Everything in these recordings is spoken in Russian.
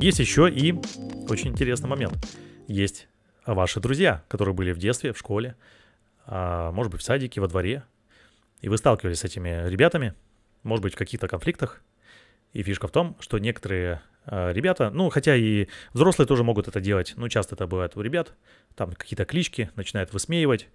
Есть еще и очень интересный момент. Есть ваши друзья, которые были в детстве, в школе, а, может быть, в садике, во дворе, и вы сталкивались с этими ребятами, может быть, в каких-то конфликтах. И фишка в том, что некоторые э, ребята, ну, хотя и взрослые тоже могут это делать, но ну, часто это бывает у ребят, там какие-то клички начинают высмеивать,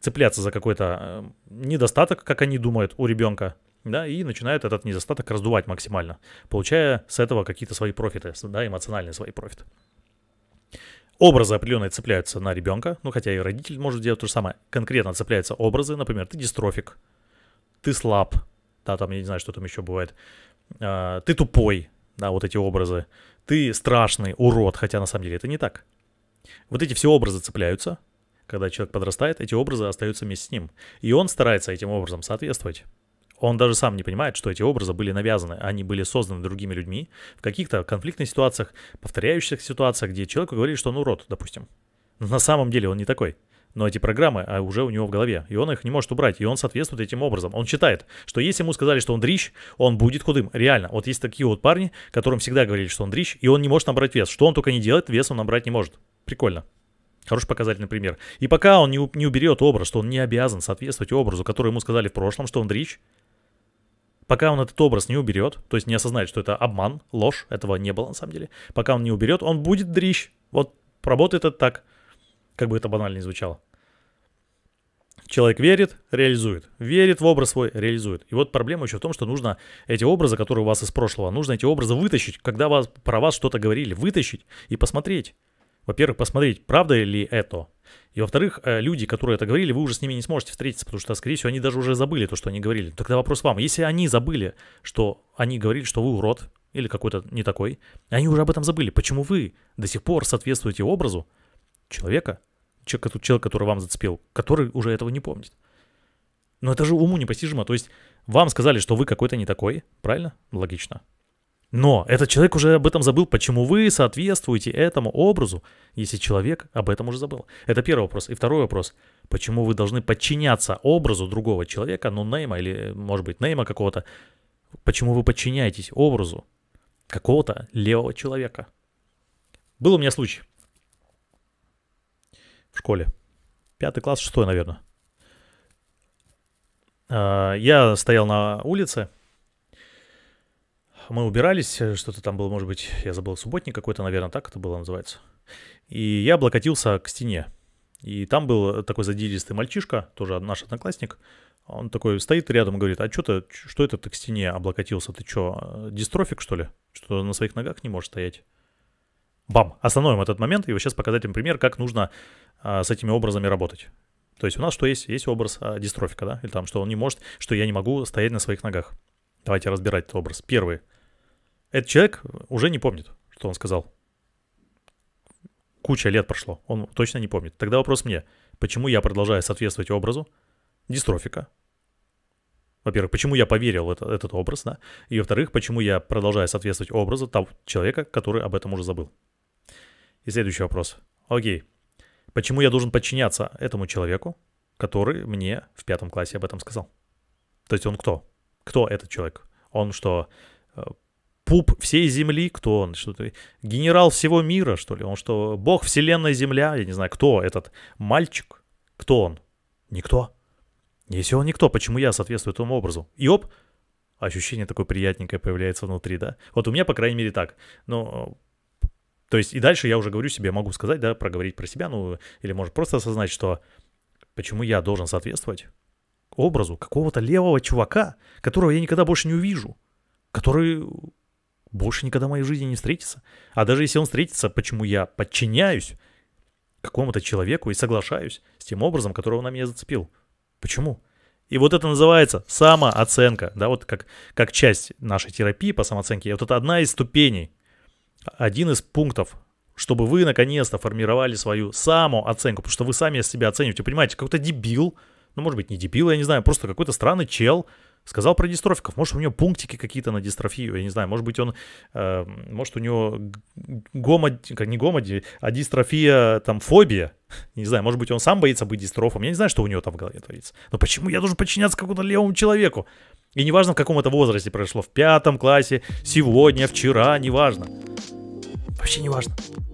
цепляться за какой-то э, недостаток, как они думают, у ребенка, да, и начинают этот недостаток раздувать максимально, получая с этого какие-то свои профиты, да, эмоциональные свои профиты. Образы определенные цепляются на ребенка, ну хотя и родитель может делать то же самое. Конкретно цепляются образы, например, ты дистрофик, ты слаб, да, там я не знаю, что там еще бывает, а, ты тупой, да, вот эти образы, ты страшный, урод, хотя на самом деле это не так. Вот эти все образы цепляются, когда человек подрастает, эти образы остаются вместе с ним. И он старается этим образом соответствовать он даже сам не понимает, что эти образы были навязаны, они были созданы другими людьми в каких-то конфликтных ситуациях, повторяющихся ситуациях, где человеку говорили, что он урод, допустим. Но на самом деле он не такой. Но эти программы а уже у него в голове, и он их не может убрать, и он соответствует этим образом. Он считает, что если ему сказали, что он дрищ, он будет худым. Реально, вот есть такие вот парни, которым всегда говорили, что он дрищ, и он не может набрать вес. Что он только не делает, вес он набрать не может. Прикольно. Хороший показательный пример. И пока он не, не уберет образ, что он не обязан соответствовать образу, который ему сказали в прошлом, что он дрищ, Пока он этот образ не уберет, то есть не осознает, что это обман, ложь, этого не было на самом деле, пока он не уберет, он будет дрищ. Вот работает это так, как бы это банально не звучало. Человек верит, реализует. Верит в образ свой, реализует. И вот проблема еще в том, что нужно эти образы, которые у вас из прошлого, нужно эти образы вытащить, когда вас, про вас что-то говорили, вытащить и посмотреть. Во-первых, посмотреть, правда ли это, и во-вторых, э, люди, которые это говорили, вы уже с ними не сможете встретиться, потому что, скорее всего, они даже уже забыли то, что они говорили. Тогда вопрос вам. Если они забыли, что они говорили, что вы урод или какой-то не такой, они уже об этом забыли. Почему вы до сих пор соответствуете образу человека, человек, человек который вам зацепил, который уже этого не помнит? Но это же уму непостижимо. То есть вам сказали, что вы какой-то не такой, правильно? Логично. Но этот человек уже об этом забыл, почему вы соответствуете этому образу, если человек об этом уже забыл. Это первый вопрос. И второй вопрос. Почему вы должны подчиняться образу другого человека, ну, нейма или, может быть, нейма какого-то? Почему вы подчиняетесь образу какого-то левого человека? Был у меня случай в школе. Пятый класс, шестой, наверное. А, я стоял на улице, мы убирались, э, что-то там было, может быть, я забыл, субботник какой-то, наверное, так это было называется. И я облокотился к стене. И там был э, такой задиристый мальчишка, тоже наш одноклассник. Он такой стоит рядом и говорит, а что ты, что это ты к стене облокотился? Ты что, э, дистрофик, что ли? Что на своих ногах не можешь стоять? Бам! Остановим этот момент, и вот сейчас показать им пример, как нужно а, с этими образами работать. То есть у нас что есть? Есть образ а, дистрофика, да? Или там, что он не может, что я не могу стоять на своих ногах. Давайте разбирать этот образ. Первый – этот человек уже не помнит, что он сказал. Куча лет прошло, он точно не помнит. Тогда вопрос мне, почему я продолжаю соответствовать образу дистрофика? Во-первых, почему я поверил в это, этот образ, да? И во-вторых, почему я продолжаю соответствовать образу того человека, который об этом уже забыл? И следующий вопрос. Окей, почему я должен подчиняться этому человеку, который мне в пятом классе об этом сказал? То есть он кто? Кто этот человек? Он что, э, пуп всей земли, кто он, что-то генерал всего мира, что ли? Он что, бог вселенная, земля? Я не знаю, кто этот мальчик? Кто он? Никто. Если он никто, почему я соответствую этому образу? И оп, ощущение такое приятненькое появляется внутри, да? Вот у меня, по крайней мере, так. Ну, то есть и дальше я уже говорю себе, могу сказать, да, проговорить про себя, ну, или может просто осознать, что почему я должен соответствовать образу какого-то левого чувака, которого я никогда больше не увижу, который больше никогда в моей жизни не встретится. А даже если он встретится, почему я подчиняюсь какому-то человеку и соглашаюсь с тем образом, которого он на меня зацепил? Почему? И вот это называется самооценка, да, вот как, как часть нашей терапии по самооценке. И вот это одна из ступеней, один из пунктов, чтобы вы наконец-то формировали свою самооценку, потому что вы сами себя оцениваете. понимаете, какой-то дебил, ну, может быть, не дебил, я не знаю, просто какой-то странный чел – Сказал про дистрофиков. Может, у него пунктики какие-то на дистрофию, я не знаю. Может быть, он... Э, может, у него гомоди... Как не гомоди, а дистрофия, там, фобия. Не знаю, может быть, он сам боится быть дистрофом. Я не знаю, что у него там в голове творится. Но почему я должен подчиняться какому-то левому человеку? И неважно, в каком это возрасте произошло. В пятом классе, сегодня, вчера, неважно. Вообще неважно. важно.